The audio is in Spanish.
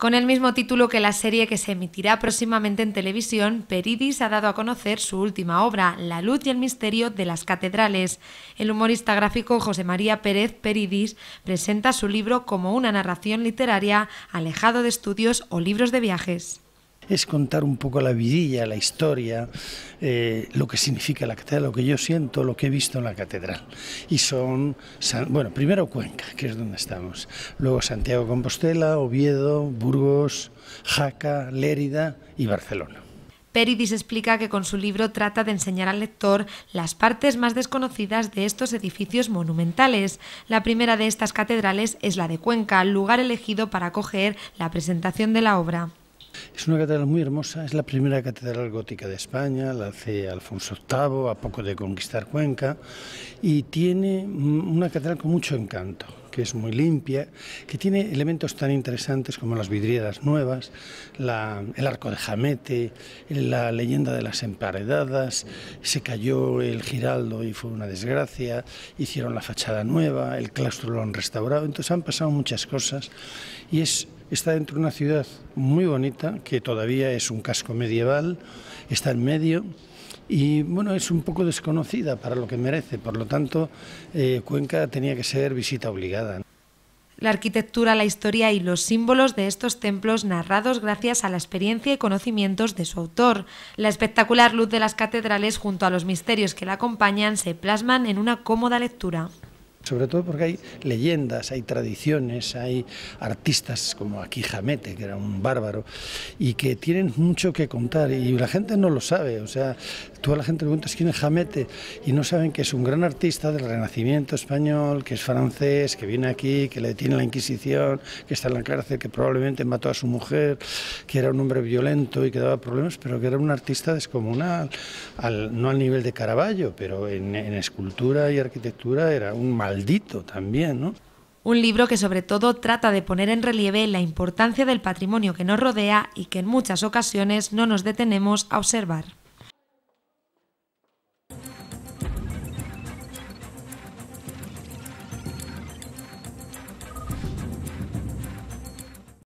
Con el mismo título que la serie que se emitirá próximamente en televisión, Peridis ha dado a conocer su última obra, La luz y el misterio de las catedrales. El humorista gráfico José María Pérez Peridis presenta su libro como una narración literaria alejado de estudios o libros de viajes. Es contar un poco la vidilla, la historia, eh, lo que significa la catedral, lo que yo siento, lo que he visto en la catedral. Y son, bueno, primero Cuenca, que es donde estamos, luego Santiago Compostela, Oviedo, Burgos, Jaca, Lérida y Barcelona. Peridis explica que con su libro trata de enseñar al lector las partes más desconocidas de estos edificios monumentales. La primera de estas catedrales es la de Cuenca, lugar elegido para acoger la presentación de la obra. Es una catedral muy hermosa, es la primera catedral gótica de España, la hace Alfonso VIII a poco de conquistar Cuenca y tiene mm, una catedral con mucho encanto que es muy limpia, que tiene elementos tan interesantes como las vidrieras nuevas, el arco de Jamete, la leyenda de las emparedadas, se cayó el giraldo y fue una desgracia, hicieron la fachada nueva, el claustro lo han restaurado, entonces han pasado muchas cosas y es está dentro de una ciudad muy bonita, que todavía es un casco medieval, está en medio, y bueno, es un poco desconocida para lo que merece, por lo tanto, eh, Cuenca tenía que ser visita obligada. La arquitectura, la historia y los símbolos de estos templos narrados gracias a la experiencia y conocimientos de su autor. La espectacular luz de las catedrales junto a los misterios que la acompañan se plasman en una cómoda lectura. Sobre todo porque hay leyendas, hay tradiciones, hay artistas como aquí Jamete, que era un bárbaro, y que tienen mucho que contar y la gente no lo sabe. O sea, toda la gente pregunta quién es Jamete y no saben que es un gran artista del Renacimiento español, que es francés, que viene aquí, que le detiene la Inquisición, que está en la cárcel, que probablemente mató a su mujer, que era un hombre violento y que daba problemas, pero que era un artista descomunal, no al nivel de Caravaggio, pero en, escultura y arquitectura era un mal también, Un libro que sobre todo trata de poner en relieve la importancia del patrimonio que nos rodea y que en muchas ocasiones no nos detenemos a observar.